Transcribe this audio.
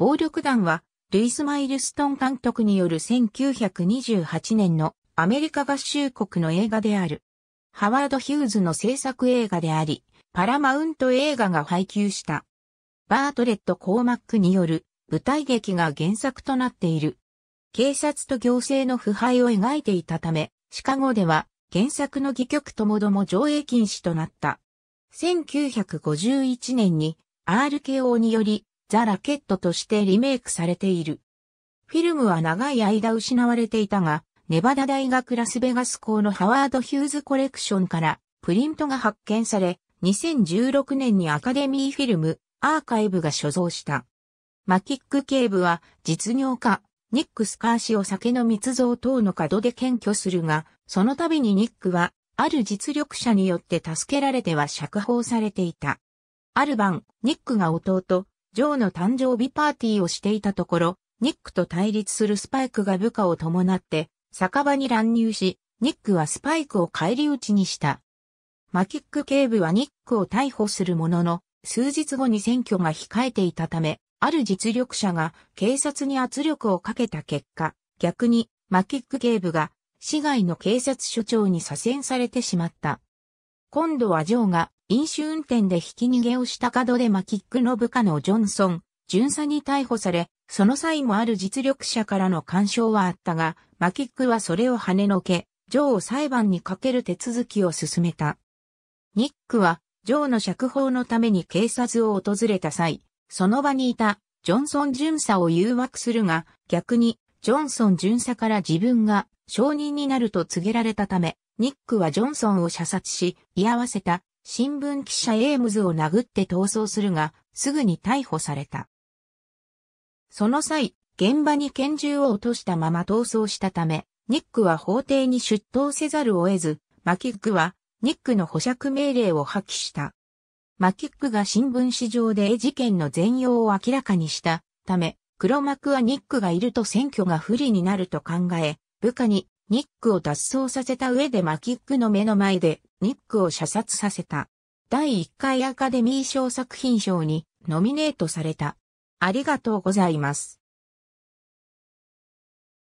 暴力団は、ルイス・マイルストン監督による1928年のアメリカ合衆国の映画である。ハワード・ヒューズの制作映画であり、パラマウント映画が配給した。バートレット・コーマックによる舞台劇が原作となっている。警察と行政の腐敗を描いていたため、シカゴでは原作の戯曲ともども上映禁止となった。1951年に RKO によりザ・ラケットとしてリメイクされている。フィルムは長い間失われていたが、ネバダ大学ラスベガス校のハワード・ヒューズコレクションからプリントが発見され、2016年にアカデミーフィルムアーカイブが所蔵した。マキック警部は実業家、ニック・スカーシを酒の密造等の角で検挙するが、その度にニックは、ある実力者によって助けられては釈放されていた。ある晩、ニックが弟、ジョーの誕生日パーティーをしていたところ、ニックと対立するスパイクが部下を伴って酒場に乱入し、ニックはスパイクを返り討ちにした。マキック警部はニックを逮捕するものの、数日後に選挙が控えていたため、ある実力者が警察に圧力をかけた結果、逆にマキック警部が市外の警察署長に左遷されてしまった。今度はジョーが飲酒運転でひき逃げをした角でマキックの部下のジョンソン、巡査に逮捕され、その際もある実力者からの干渉はあったが、マキックはそれを跳ねのけ、ジョーを裁判にかける手続きを進めた。ニックは、ジョーの釈放のために警察を訪れた際、その場にいたジョンソン巡査を誘惑するが、逆にジョンソン巡査から自分が証人になると告げられたため、ニックはジョンソンを射殺し、居合わせた新聞記者エームズを殴って逃走するが、すぐに逮捕された。その際、現場に拳銃を落としたまま逃走したため、ニックは法廷に出頭せざるを得ず、マキックは、ニックの保釈命令を破棄した。マキックが新聞紙上で事件の全容を明らかにしたため、黒幕はニックがいると選挙が不利になると考え、部下にニックを脱走させた上でマキックの目の前でニックを射殺させた。第1回アカデミー賞作品賞にノミネートされた。ありがとうございます。